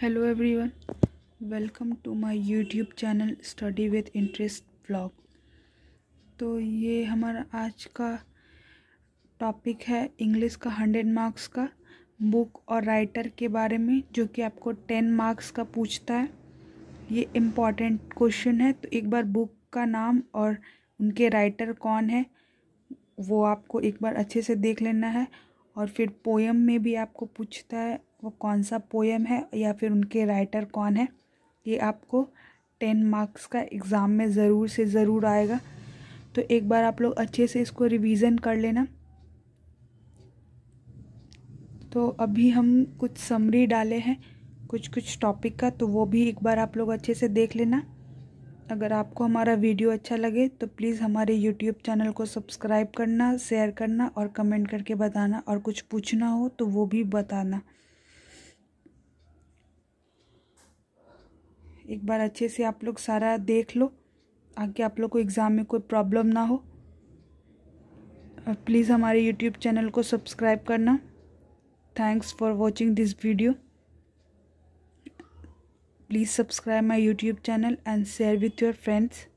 hello everyone welcome to my YouTube channel study with interest blog तो ये हमारा आज का टॉपिक है इंग्लिश का हंड्रेड मार्क्स का बुक और राइटर के बारे में जो कि आपको टेन मार्क्स का पूछता है ये इम्पॉर्टेंट क्वेश्चन है तो एक बार बुक का नाम और उनके राइटर कौन है वो आपको एक बार अच्छे से देख लेना है और फिर पोएम में भी आपको पूछता है वो कौन सा पोएम है या फिर उनके राइटर कौन है ये आपको टेन मार्क्स का एग्ज़ाम में ज़रूर से ज़रूर आएगा तो एक बार आप लोग अच्छे से इसको रिवीजन कर लेना तो अभी हम कुछ समरी डाले हैं कुछ कुछ टॉपिक का तो वो भी एक बार आप लोग अच्छे से देख लेना अगर आपको हमारा वीडियो अच्छा लगे तो प्लीज़ हमारे यूट्यूब चैनल को सब्सक्राइब करना शेयर करना और कमेंट करके बताना और कुछ पूछना हो तो वो भी बताना एक बार अच्छे से आप लोग सारा देख लो आगे आप लोग को एग्ज़ाम में कोई प्रॉब्लम ना हो और प्लीज़ हमारे यूट्यूब चैनल को सब्सक्राइब करना thanks for watching this video please subscribe my youtube channel and share with your friends